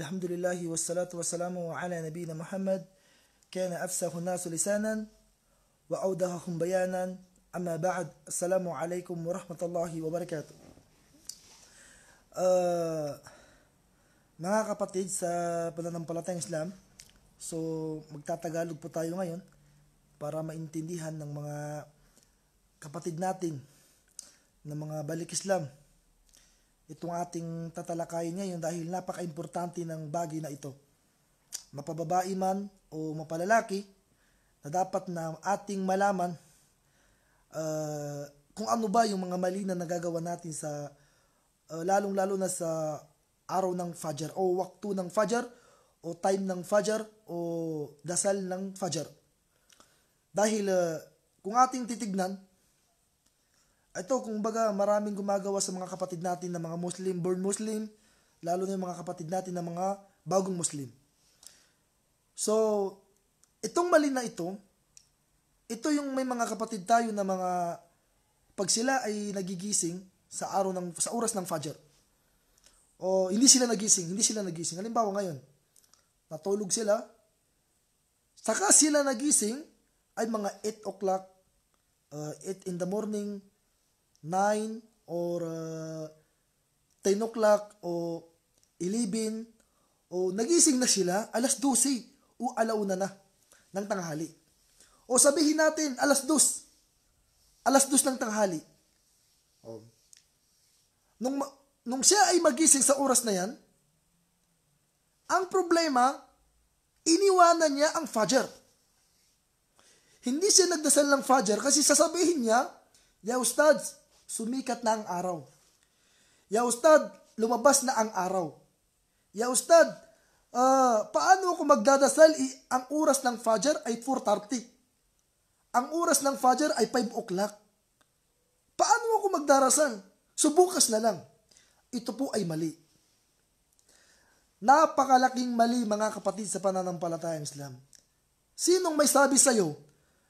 الحمد لله والصلاة والسلام على نبينا محمد كان أفسه الناس لسانا وأودههم بيانا أما بعد السلام عليكم ورahmat الله وبركاته uh, Mga kapatid sa pananampalatayang Islam So magtatagalog po tayo ngayon Para maintindihan ng mga kapatid natin ng mga balik Islam itong ating tatalakayin ngayon dahil napaka-importante ng bagay na ito. Mapababae man o mapalalaki na dapat na ating malaman uh, kung ano ba yung mga mali na nagagawa natin sa uh, lalong-lalo na sa araw ng Fajr o waktu ng Fajr o time ng Fajr o dasal ng Fajr. Dahil uh, kung ating titignan, ito, kung baga, maraming gumagawa sa mga kapatid natin na mga Muslim, born Muslim, lalo na yung mga kapatid natin na mga bagong Muslim. So, itong mali na ito, ito yung may mga kapatid tayo na mga, pag sila ay nagigising sa araw ng, sa oras ng Fajr, o hindi sila nagising, hindi sila nagising. Halimbawa ngayon, natulog sila, saka sila nagising ay mga 8 o'clock, uh, 8 in the morning, 9 or uh, 10 o'clock o 11 o nagising na sila alas 12 o alauna na ng tanghali. O sabihin natin alas 2. Alas 2 ng tanghali. O. Nung, nung siya ay magising sa oras na yan, ang problema, iniwanan niya ang Fajr. Hindi siya nagdasal ng Fajr kasi sasabihin niya, Ya Ustaz, Sumikat na ang araw. Ya Ustad, lumabas na ang araw. Ya Ustad, uh, paano ako magdadasal? Ang oras ng Fajr ay 4.30. Ang oras ng Fajr ay 5 o'clock. Paano ako magdarasal? Subukas na lang. Ito po ay mali. Napakalaking mali mga kapatid sa pananampalatayang Islam. Sinong may sabi sa'yo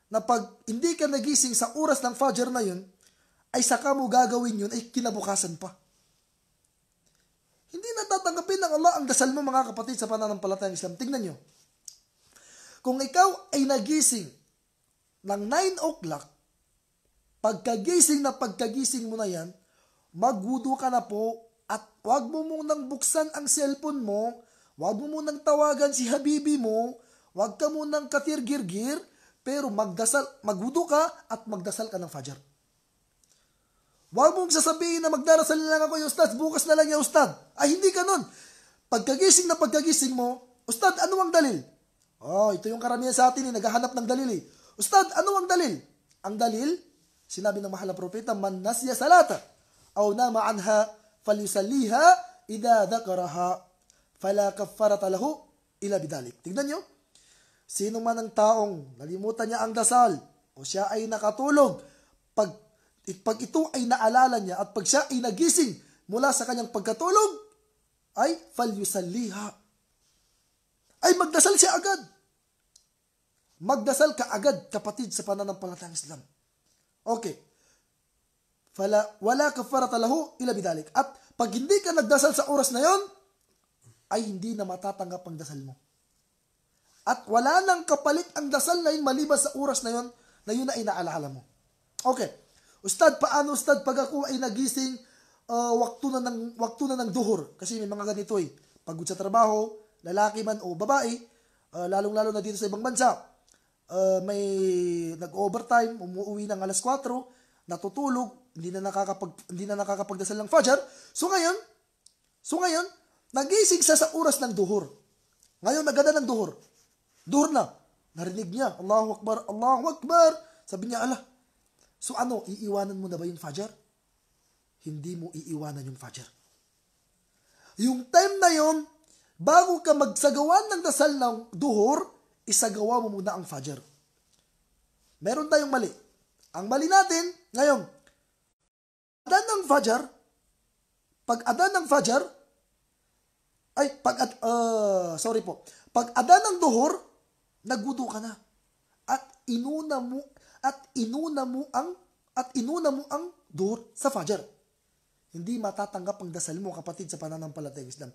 na pag hindi ka nagising sa oras ng Fajr na yun, ay saka mo gagawin yun ay kinabukasan pa. Hindi natatanggapin ng Allah ang dasal mo mga kapatid sa pananampalatayang Islam. Tingnan nyo. Kung ikaw ay nagising ng 9 o'clock, pagkagising na pagkagising mo na yan, magwudo ka na po at huwag mo munang buksan ang cellphone mo, huwag mo munang tawagan si Habibi mo, huwag ka munang katirgirgir, pero magdasal, magwudo ka at magdasal ka ng Fajr. Huwag mong sasabihin na magdarasal lang ako, Ustad, bukas na lang yan, Ustad. Ay, hindi ganun. Pagkagising na pagkagising mo, Ustad, ano ang dalil? Oh, ito yung karamihan sa atin, eh, naghahanap ng dalil eh. Ustad, ano ang dalil? Ang dalil, sinabi ng mahal propeta, man nasya salata, aw nama anha, falyusaliha, idha dhakaraha, fala kaffarata lahu, ila bidalik. Tignan nyo, sino man ang taong nalimutan niya ang dasal, o siya ay nakatulog, pag pag ito ay naalala niya at pag siya ay nagising mula sa kanyang pagkatulog, ay falyusalliha. Ay magdasal siya agad. Magdasal ka agad, kapatid, sa pananampalatang Islam. Okay. Fala, wala kafarata lahu ila bidalik. At pag hindi ka nagdasal sa oras na yon, ay hindi na matatanggap ang dasal mo. At wala nang kapalit ang dasal na yun maliban sa oras na yon na yun na inaalala mo. Okay. Ustad, paano ustad pag ako ay nagising uh, wakto na ng wakto na ng duhur? Kasi may mga ganito eh. Pagod sa trabaho, lalaki man o babae, uh, lalong-lalo na dito sa ibang bansa, uh, may nag-overtime, umuwi ng alas 4, natutulog, hindi na nakakapag hindi na nakakapagdasal ng Fajr. So ngayon, so ngayon, nagising siya sa oras ng duhur. Ngayon nagada ng duhur. Duhur na. Narinig niya, Allahu Akbar, Allahu Akbar. Sabi niya, Allah, So ano, iiwanan mo na ba yung Fajr? Hindi mo iiwanan yung Fajr. Yung time na yon, bago ka magsagawan ng dasal ng duhur, isagawa mo muna ang Fajr. Meron tayong mali. Ang mali natin, ngayon, adan ng Fajr, pag adan ng Fajr, ay, pag, at, uh, sorry po, pag adan ng duhur, nagwudu ka na. At inuna mo, at inuna mo ang at inuna mo ang dur sa Fajr. Hindi matatanggap ang dasal mo kapatid sa pananampalatayang Islam.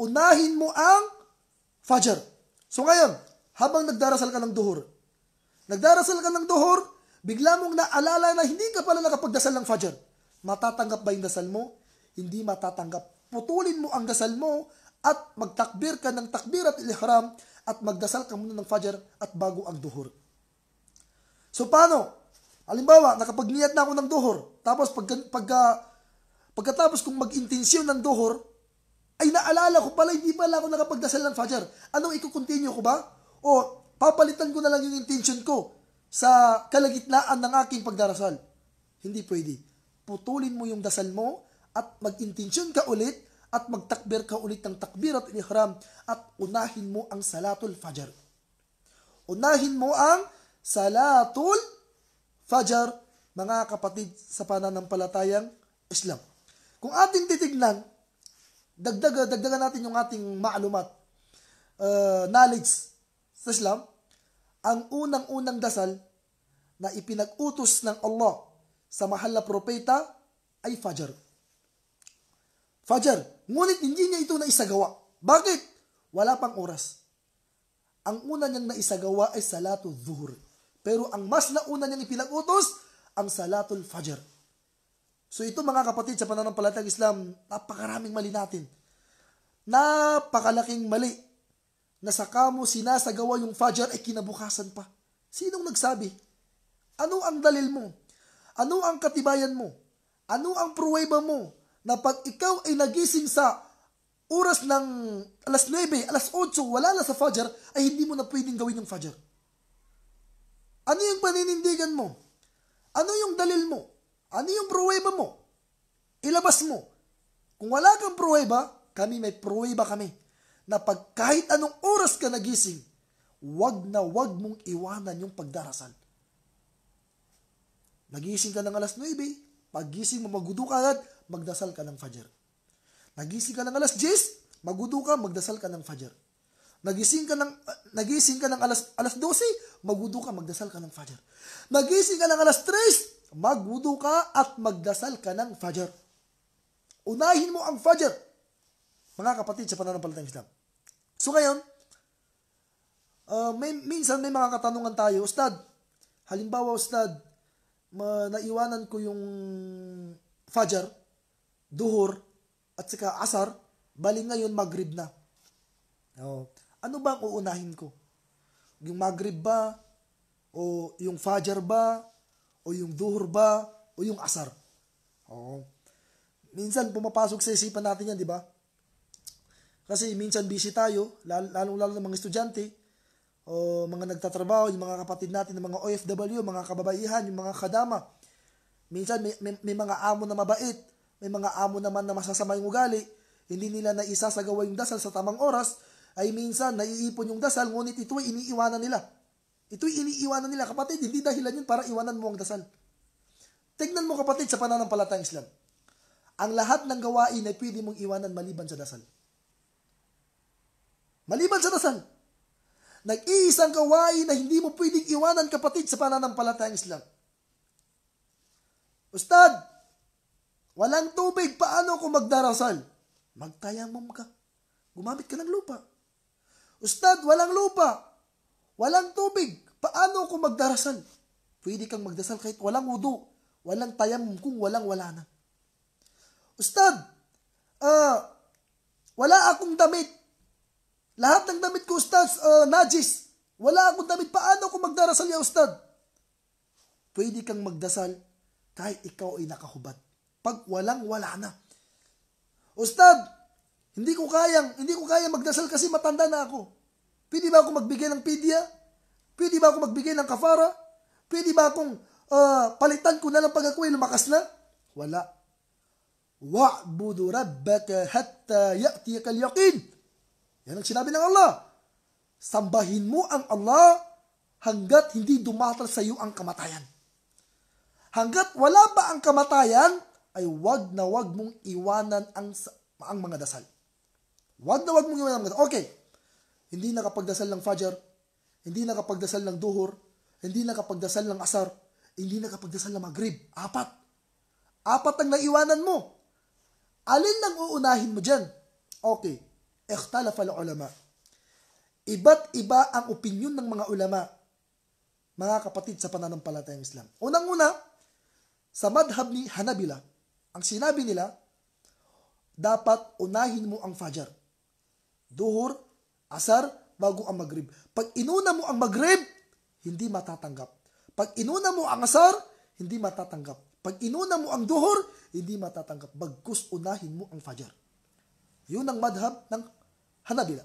Unahin mo ang Fajr. So ngayon, habang nagdarasal ka ng duhur, nagdarasal ka ng duhur, bigla mong naalala na hindi ka pala nakapagdasal ng Fajr. Matatanggap ba yung dasal mo? Hindi matatanggap. Putulin mo ang dasal mo at magtakbir ka ng takbir at ilihram at magdasal ka muna ng Fajr at bago ang duhur. So paano? Halimbawa, nakapagniyat na ako ng dohor, tapos pag, pagka, pagka, pagkatapos kong mag-intensyon ng dohor, ay naalala ko pala, hindi pala ako nakapagdasal ng Fajr. Anong i-continue ko ba? O papalitan ko na lang yung intention ko sa kalagitnaan ng aking pagdarasal. Hindi pwede. Putulin mo yung dasal mo at mag-intention ka ulit at magtakbir ka ulit ng takbir at ihram at unahin mo ang salatul fajr. Unahin mo ang Salatul Fajr, mga kapatid sa pananampalatayang Islam. Kung ating titignan, dagdaga, dagdagan natin yung ating maalumat, uh, knowledge sa Islam, ang unang-unang dasal na ipinag-utos ng Allah sa mahal na propeta ay Fajr. Fajr. Ngunit hindi niya ito naisagawa. Bakit? Wala pang oras. Ang una niyang naisagawa ay Salatu Zuhur. Pero ang mas nauna niyang ipinag-utos, ang Salatul Fajr. So ito mga kapatid sa pananampalatang Islam, napakaraming mali natin. Napakalaking mali na saka mo sinasagawa yung Fajr ay kinabukasan pa. Sinong nagsabi? Ano ang dalil mo? Ano ang katibayan mo? Ano ang pruweba mo na pag ikaw ay nagising sa oras ng alas 9, alas 8, wala na sa Fajr, ay hindi mo na pwedeng gawin yung Fajr? Ano yung paninindigan mo? Ano yung dalil mo? Ano yung pruweba mo? Ilabas mo. Kung wala kang pruweba, kami may pruweba kami na pag kahit anong oras ka nagising, wag na wag mong iwanan yung pagdarasal. Nagising ka ng alas 9, pagising mo magudu ka agad, magdasal ka ng fajr. Nagising ka ng alas 10, magudu ka, magdasal ka ng fajr. Nagising ka ng, uh, nagising ka ng alas, alas 12, magudo ka, magdasal ka ng Fajr. Nagising ka ng alas 3, magudo ka at magdasal ka ng Fajr. Unahin mo ang Fajr. Mga kapatid sa pananampalatayang Islam. So ngayon, uh, may, minsan may mga katanungan tayo, Ustad, halimbawa Ustad, ma, naiwanan ko yung Fajr, Duhur, at saka Asar, bali ngayon Maghrib na. Oh. Ano ba ang uunahin ko? Yung Maghrib ba? O yung Fajr ba? O yung Duhur ba? O yung Asar? Oo. Minsan pumapasok sa isipan natin yan, di ba? Kasi minsan busy tayo, lalo lalo ng mga estudyante, o mga nagtatrabaho, yung mga kapatid natin, ng mga OFW, mga kababaihan, yung mga kadama. Minsan may, may, may mga amo na mabait, may mga amo naman na masasama yung ugali, hindi nila naisasagawa yung dasal sa tamang oras, ay minsan naiipon yung dasal, ngunit ito ay iniiwanan nila. Ito ay iniiwanan nila. Kapatid, hindi dahilan yun para iwanan mo ang dasal. Tignan mo kapatid sa pananampalatang Islam. Ang lahat ng gawain ay pwede mong iwanan maliban sa dasal. Maliban sa dasal. Nag-iisang gawain na hindi mo pwedeng iwanan kapatid sa pananampalatang Islam. Ustad, walang tubig, paano ko magdarasal? Magtayamom ka. Gumamit ka ng lupa. Ustad, walang lupa. Walang tubig. Paano ko magdarasal? Pwede kang magdasal kahit walang wudu. Walang tayam kung walang wala na. Ustad, uh, wala akong damit. Lahat ng damit ko, Ustad, uh, najis. Wala akong damit. Paano ko magdarasal ya, Ustad? Pwede kang magdasal kahit ikaw ay nakahubad. Pag walang wala na. Ustad, hindi ko kayang, hindi ko kayang magdasal kasi matanda na ako. Pwede ba ako magbigay ng pidya? Pwede ba ako magbigay ng kafara? Pwede ba akong uh, palitan ko na lang pag ako'y lumakas na? Wala. Wa'budu rabbaka hatta حَتَّى al-yaqin. Yan ang sinabi ng Allah. Sambahin mo ang Allah hanggat hindi dumatal sa iyo ang kamatayan. Hanggat wala pa ang kamatayan, ay wag na wag mong iwanan ang, ang mga dasal. Wag na wag mong gawin ang Okay, hindi nakapagdasal ng Fajr, hindi nakapagdasal ng Duhur, hindi nakapagdasal ng Asar, hindi nakapagdasal ng Maghrib. Apat. Apat ang naiwanan mo. Alin ang uunahin mo dyan? Okay, al ulama. Iba't iba ang opinion ng mga ulama, mga kapatid sa pananampalatayang Islam. Unang-una, sa madhab ni Hanabila, ang sinabi nila, dapat unahin mo ang Fajr. Duhur, asar, bago ang magrib. Pag inuna mo ang magrib, hindi matatanggap. Pag inuna mo ang asar, hindi matatanggap. Pag inuna mo ang duhur, hindi matatanggap. Bagkus unahin mo ang fajr. Yun ang madhab ng Hanabila.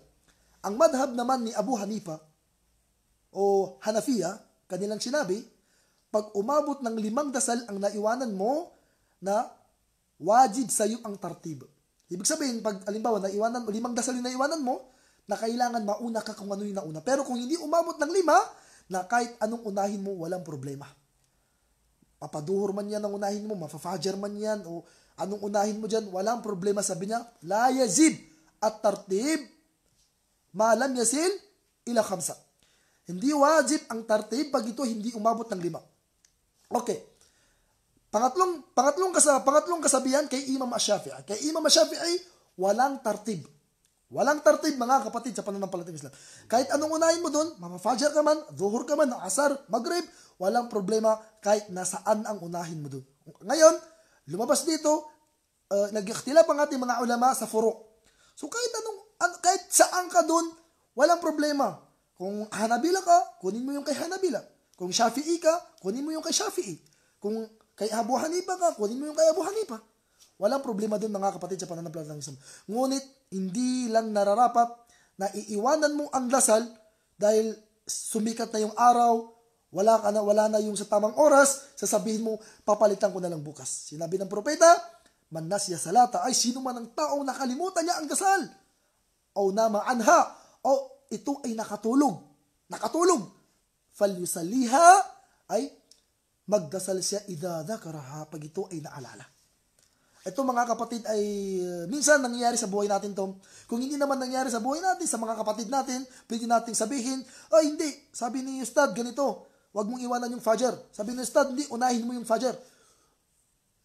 Ang madhab naman ni Abu Hanifa o Hanafiya, kanilang sinabi, pag umabot ng limang dasal ang naiwanan mo na wajib sa iyo ang tartib. Ibig sabihin, pag alimbawa, iwanan, limang dasal yung naiwanan mo, na kailangan mauna ka kung ano yung nauna. Pero kung hindi umabot ng lima, na kahit anong unahin mo, walang problema. Papaduhor man yan ang unahin mo, mafafajar man yan, o anong unahin mo dyan, walang problema. Sabi niya, la at tartib, malam yasil, ila khamsa. Hindi wajib ang tartib pag ito hindi umabot ng lima. Okay. Pangatlong, pangatlong, kasa, pangatlong kasabihan kay Imam Asyafi'i. Kay Imam Asyafi'i, walang tartib. Walang tartib mga kapatid sa ng Islam. Kahit anong unahin mo doon, mapafajr ka man, zuhur ka man, asar, maghrib, walang problema kahit nasaan ang unahin mo doon. Ngayon, lumabas dito, uh, nag-ikhtilaf ang ating mga ulama sa furo. So kahit anong, an, kahit saan ka doon, walang problema. Kung Hanabila ka, kunin mo yung kay Hanabila. Kung Shafi'i ka, kunin mo yung kay Shafi'i. Kung Kay Abu Hanifa ka, kunin mo yung kay Abu Hanifa. Walang problema doon mga kapatid sa pananampalataya ng Islam. Ngunit hindi lang nararapat na iiwanan mo ang dasal dahil sumikat na yung araw, wala ka na, wala na yung sa tamang oras, sasabihin mo, papalitan ko na lang bukas. Sinabi ng propeta, man nasya salata ay sino man ang taong nakalimutan niya ang dasal. O nama anha, o ito ay nakatulog. Nakatulog. Falyusaliha ay magdasal siya idadakaraha pag ito ay naalala. Ito mga kapatid ay eh, minsan nangyayari sa buhay natin to. Kung hindi naman nangyayari sa buhay natin, sa mga kapatid natin, pwede nating sabihin, ay hindi, sabi ni Ustad ganito, huwag mong iwanan yung Fajr. Sabi ni Ustad, hindi, unahin mo yung Fajr.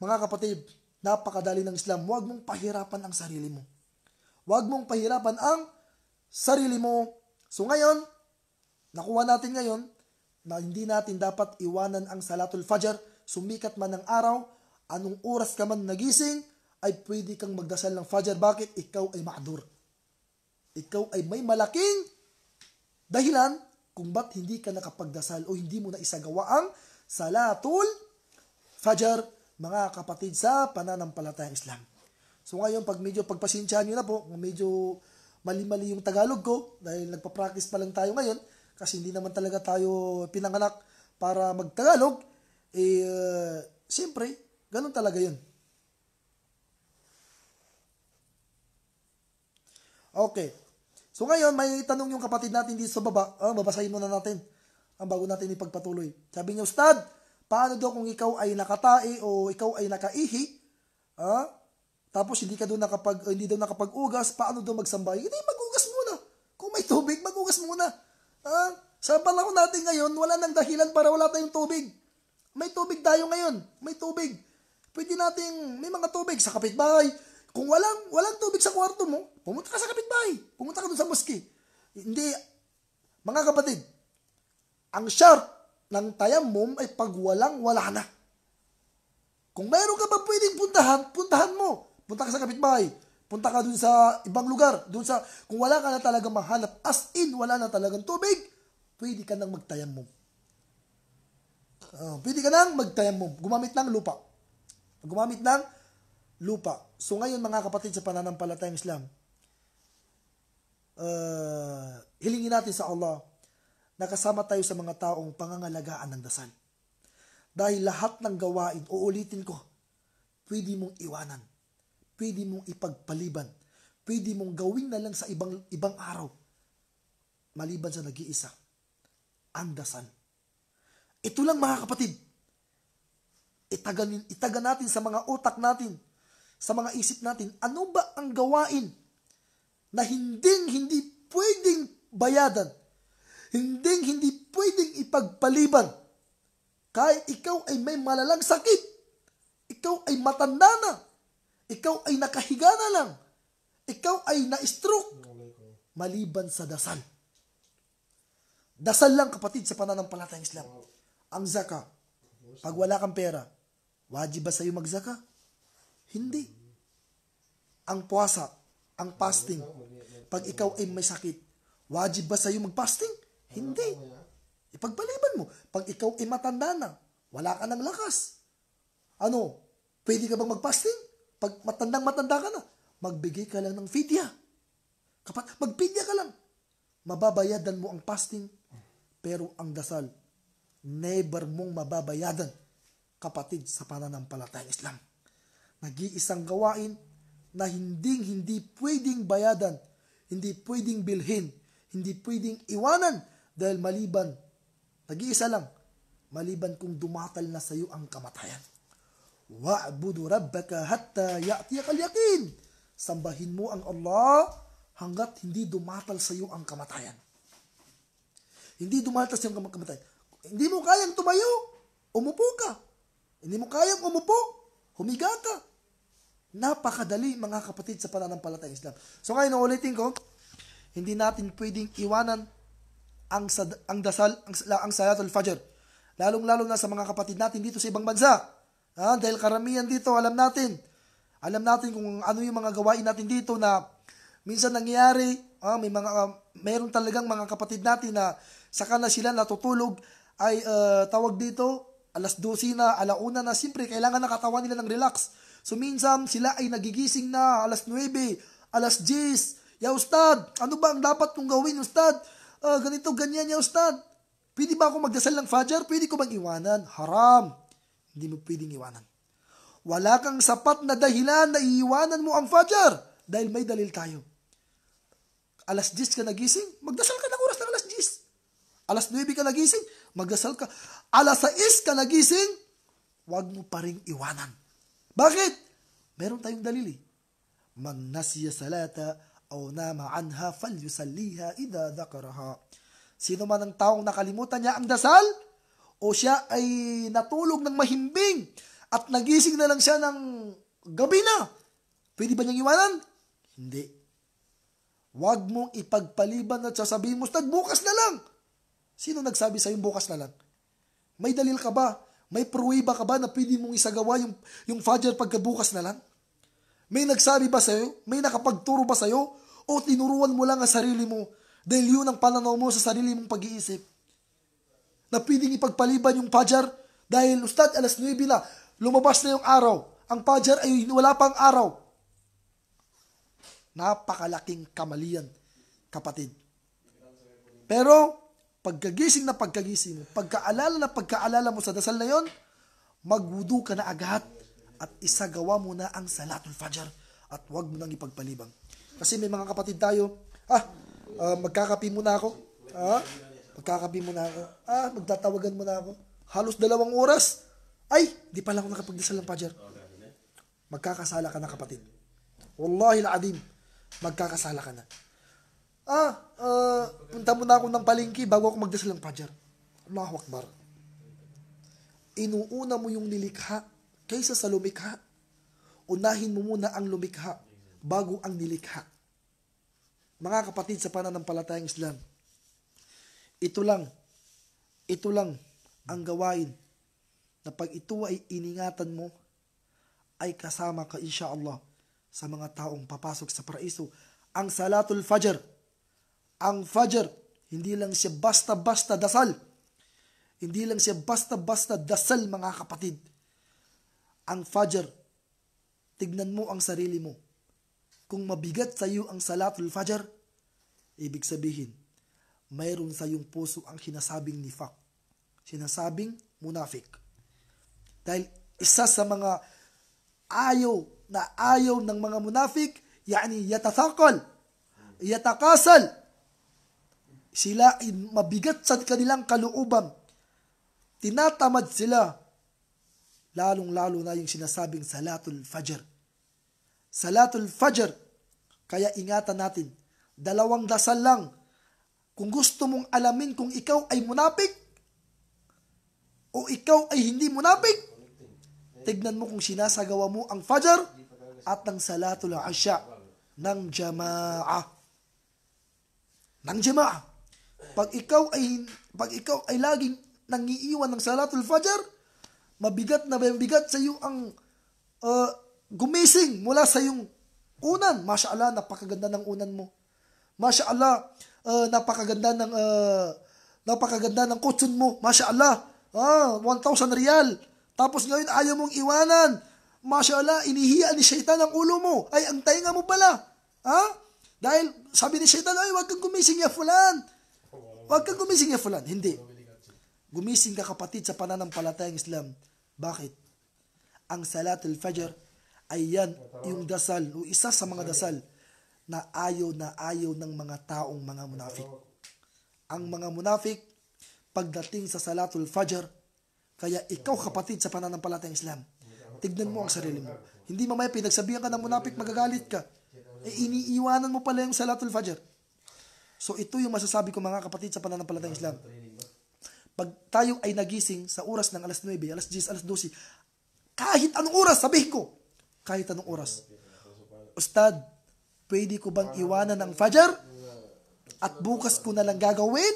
Mga kapatid, napakadali ng Islam, huwag mong pahirapan ang sarili mo. Huwag mong pahirapan ang sarili mo. So ngayon, nakuha natin ngayon na hindi natin dapat iwanan ang salatul fajr, sumikat man ang araw, anong oras ka man nagising, ay pwede kang magdasal ng fajr. Bakit? Ikaw ay ma'dur. Ikaw ay may malaking dahilan kung ba't hindi ka nakapagdasal o hindi mo na isagawa ang salatul fajr, mga kapatid sa pananampalatayang Islam. So ngayon, pag medyo pagpasensyahan nyo na po, medyo mali-mali yung Tagalog ko, dahil nagpa-practice pa lang tayo ngayon, kasi hindi naman talaga tayo pinanganak para magtagalog, eh, uh, siyempre, ganun talaga yun. Okay. So ngayon, may tanong yung kapatid natin dito sa baba. Ah, babasahin muna natin ang ah, bago natin ipagpatuloy. Sabi niya, Ustad, paano daw kung ikaw ay nakatae o ikaw ay nakaihi? Ah, tapos hindi ka daw nakapag, hindi daw nakapag-ugas, paano daw magsambay? Hindi, mag-ugas muna. Kung may tubig, mag-ugas muna Ha? sa panahon natin ngayon, wala nang dahilan para wala tayong tubig. May tubig tayo ngayon. May tubig. Pwede nating, may mga tubig sa kapitbahay. Kung walang, walang tubig sa kwarto mo, pumunta ka sa kapitbahay. Pumunta ka doon sa muski. Hindi, mga kapatid, ang sharp ng tayamum ay pag walang wala na. Kung meron ka pa pwedeng puntahan, puntahan mo. Punta ka sa kapitbahay. Punta ka dun sa ibang lugar. Dun sa, kung wala ka na talaga mahanap, as in, wala na talagang tubig, pwede ka nang magtayam magtayamum. Uh, oh, pwede ka nang magtayam magtayamum. Gumamit ng lupa. Gumamit ng lupa. So ngayon mga kapatid sa pananampalatayang Islam, uh, hilingin natin sa Allah na tayo sa mga taong pangangalagaan ng dasal. Dahil lahat ng gawain, uulitin ko, pwede mong iwanan pwede mong ipagpaliban. Pwede mong gawin na lang sa ibang, ibang araw. Maliban sa nag-iisa. Andasan. Ito lang mga kapatid. Itagan, itagan natin sa mga utak natin, sa mga isip natin, ano ba ang gawain na hindi hindi pwedeng bayadan, hindi hindi pwedeng ipagpaliban, kahit ikaw ay may malalang sakit, ikaw ay matanda na, ikaw ay nakahiga na lang. Ikaw ay na-stroke. Maliban sa dasal. Dasal lang kapatid sa pananampalatayang Islam. Ang zaka. Pag wala kang pera, wajib ba sa'yo magzaka? Hindi. Ang puasa, ang fasting, pag ikaw ay may sakit, wajib ba sa'yo magfasting? Hindi. Ipagbaliban mo. Pag ikaw ay matanda na, wala ka ng lakas. Ano? Pwede ka bang magfasting? Pag matandang matanda ka na, magbigay ka lang ng fidya. Kapag magpidya ka lang, mababayadan mo ang fasting. Pero ang dasal, never mong mababayadan, kapatid, sa pananampalatayang Islam. Nag-iisang gawain na hindi hindi pwedeng bayadan, hindi pwedeng bilhin, hindi pwedeng iwanan dahil maliban, nag-iisa lang, maliban kung dumatal na sa iyo ang kamatayan. Wa'budu rabbaka hatta ya'tiyak al yaqin Sambahin mo ang Allah hanggat hindi dumatal sa iyo ang kamatayan. Hindi dumatal sa iyo ang kamatayan. Hindi mo kayang tumayo, umupo ka. Hindi mo kayang umupo, humiga ka. Napakadali mga kapatid sa pananampalataya Islam. So ngayon, ulitin ko, hindi natin pwedeng iwanan ang, sad- ang dasal, ang, ang salatul fajr. Lalong-lalo na sa mga kapatid natin dito sa ibang bansa Ha? Dahil karamihan dito, alam natin. Alam natin kung ano yung mga gawain natin dito na minsan nangyayari, ha? may mga, uh, ah, mayroon talagang mga kapatid natin na saka na sila natutulog ay uh, tawag dito, alas 12 na, alauna na, siyempre kailangan nakatawa nila ng relax. So minsan sila ay nagigising na alas 9, alas 10. Ya ustad, ano ba ang dapat kong gawin ustad? Uh, ganito, ganyan ya ustad. Pwede ba ako magdasal ng Fajr? Pwede ko bang iwanan? Haram. Hindi mo pwedeng iwanan. Wala kang sapat na dahilan na iiwanan mo ang Fajr dahil may dalil tayo. Alas 10 ka nagising, magdasal ka ng oras ng alas 10. Alas 9 ka nagising, magdasal ka. Alas 6 ka nagising, huwag mo pa rin iwanan. Bakit? Meron tayong dalili. Man nasiya salata o nama anha falyusalliha idha dhakaraha. Sino man ang taong nakalimutan niya ang dasal, o siya ay natulog ng mahimbing at nagising na lang siya ng gabi na, pwede ba niyang iwanan? Hindi. Huwag mong ipagpaliban at sasabihin mo, Ustad, bukas na lang. Sino nagsabi sa'yo bukas na lang? May dalil ka ba? May pruweba ka ba na pwede mong isagawa yung, yung Fajr pagkabukas na lang? May nagsabi ba sa'yo? May nakapagturo ba sa'yo? O tinuruan mo lang ang sarili mo dahil yun ang pananaw mo sa sarili mong pag-iisip? na pwedeng ipagpaliban yung Pajar dahil Ustad, alas 9 na, lumabas na yung araw. Ang Pajar ay wala pang araw. Napakalaking kamalian, kapatid. Pero, pagkagising na pagkagising pagkaalala na pagkaalala mo sa dasal na yon, magwudu ka na agad at isagawa mo na ang salatul fajar at huwag mo nang ipagpaliban. Kasi may mga kapatid tayo, ah, uh, ah, magkakapi muna ako. Ah, Magkakabi mo na ako. Ah, magtatawagan mo na ako. Halos dalawang oras. Ay, di pala ako nakapagdasal ng Fajr. Magkakasala ka na kapatid. Wallahi adim Magkakasala ka na. Ah, uh, punta muna ako ng palingki bago ako magdasal ng Fajr. Allahu Akbar. Inuuna mo yung nilikha kaysa sa lumikha. Unahin mo muna ang lumikha bago ang nilikha. Mga kapatid sa pananampalatayang Islam, ito lang, ito lang ang gawain na pag ito ay iningatan mo, ay kasama ka insha'Allah sa mga taong papasok sa paraiso. Ang salatul fajr, ang fajr, hindi lang siya basta-basta dasal. Hindi lang siya basta-basta dasal mga kapatid. Ang fajr, tignan mo ang sarili mo. Kung mabigat sa iyo ang salatul fajr, ibig sabihin, mayroon sa iyong puso ang sinasabing nifak, sinasabing munafik. Dahil isa sa mga ayaw na ayaw ng mga munafik, yani yatathakal, yatakasal. Sila mabigat sa kanilang kalooban. Tinatamad sila. Lalong-lalo na yung sinasabing salatul fajr. Salatul fajr. Kaya ingatan natin, dalawang dasal lang kung gusto mong alamin kung ikaw ay munapik o ikaw ay hindi munapik, tignan mo kung sinasagawa mo ang Fajr at ang Salatul Asya ng Jama'ah. Ng Jama'ah. Pag ikaw ay pag ikaw ay laging nangiiwan ng Salatul Fajr, mabigat na mabigat sa iyo ang uh, gumising mula sa iyong unan. Masya napakaganda ng unan mo. Masya uh, napakaganda ng uh, napakaganda ng kutsun mo. Masya Allah. Ah, 1,000 riyal. Tapos ngayon ayaw mong iwanan. Masya Allah, inihiya ni Shaitan ang ulo mo. Ay, ang tainga mo pala. Ha? Dahil sabi ni Shaitan, ay, huwag kang gumising ya fulan. Huwag kang gumising ya fulan. Hindi. Gumising ka kapatid sa pananampalatayang Islam. Bakit? Ang salat al fajr ay yan, yung dasal, o isa sa mga dasal na ayaw na ayaw ng mga taong mga munafik. Ang mga munafik, pagdating sa Salatul Fajr, kaya ikaw kapatid sa pananampalatang Islam, tignan mo ang sarili mo. Hindi mamaya pinagsabihan ka ng munafik, magagalit ka. E iniiwanan mo pala yung Salatul Fajr. So ito yung masasabi ko mga kapatid sa pananampalatang Islam. Pag tayo ay nagising sa oras ng alas 9, alas 10, alas 12, kahit anong oras, sabihin ko, kahit anong oras. Ustad, Pwede ko bang iwanan ang Fajr? At bukas ko na lang gagawin?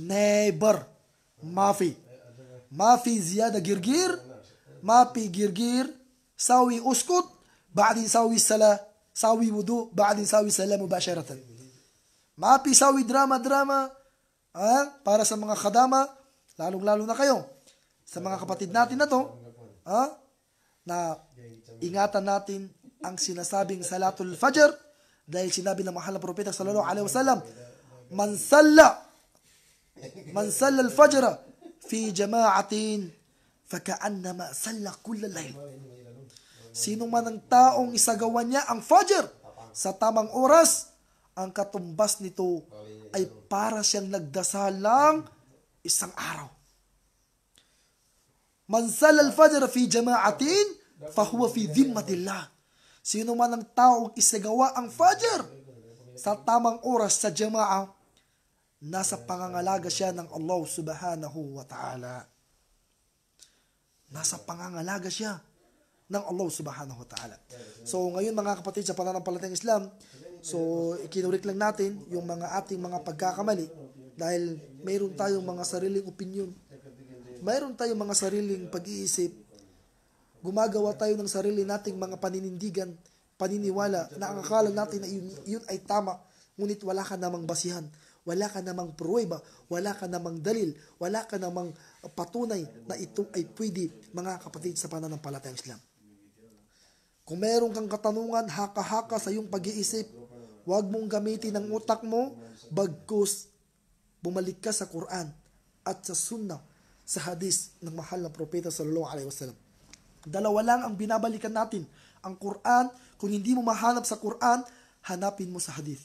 Never. Mafi. Mafi ziyada girgir. Mafi girgir. Sawi uskut. Ba'din sawi sala. Sawi wudu. Ba'din sawi sala mubasharatan. Mafi sawi drama-drama. Ah, Para sa mga kadama. Lalong-lalo na kayo. Sa mga kapatid natin na to. Ha? Na ingatan natin ang sinasabing salatul fajr dahil sinabi ng mahal na propeta sallallahu alaihi wasallam man salla man salla al fajr fi jama'atin fakaannama salla kull al layl sino man ang taong isagawa niya ang fajr sa tamang oras ang katumbas nito ay para siyang nagdasal lang isang araw man salla al fajr fi jama'atin fahuwa fi dhimmatillah Sino man ang taong isagawa ang Fajr sa tamang oras sa jamaa, nasa pangangalaga siya ng Allah subhanahu wa ta'ala. Nasa pangangalaga siya ng Allah subhanahu wa ta'ala. So ngayon mga kapatid sa pananampalatang Islam, so ikinurik lang natin yung mga ating mga pagkakamali dahil mayroon tayong mga sariling opinion. Mayroon tayong mga sariling pag-iisip gumagawa tayo ng sarili nating mga paninindigan, paniniwala, na ang akala natin na yun, yun ay tama, ngunit wala ka namang basihan, wala ka namang pruweba, wala ka namang dalil, wala ka namang patunay na ito ay pwede, mga kapatid, sa pananampalatayang Islam. Kung meron kang katanungan, haka-haka sa iyong pag-iisip, huwag mong gamitin ang utak mo, bagkus bumalik ka sa Quran at sa Sunnah, sa hadis ng mahal na propeta sallallahu alaihi wasallam. Dalawa lang ang binabalikan natin. Ang Quran, kung hindi mo mahanap sa Quran, hanapin mo sa hadith.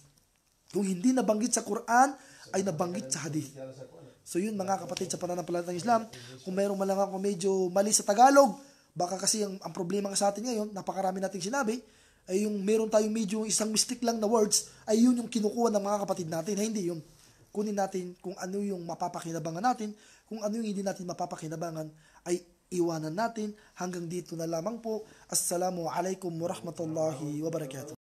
Kung hindi nabanggit sa Quran, ay nabanggit sa hadith. So yun mga kapatid sa pananampalatang Islam, kung meron man lang ako medyo mali sa Tagalog, baka kasi ang, ang problema sa atin ngayon, napakarami nating sinabi, ay yung meron tayong medyo isang mistake lang na words, ay yun yung kinukuha ng mga kapatid natin, ay hindi yun. Kunin natin kung ano yung mapapakinabangan natin, kung ano yung hindi natin mapapakinabangan, ay iwanan natin. Hanggang dito na lamang po. Assalamu alaikum warahmatullahi wabarakatuh.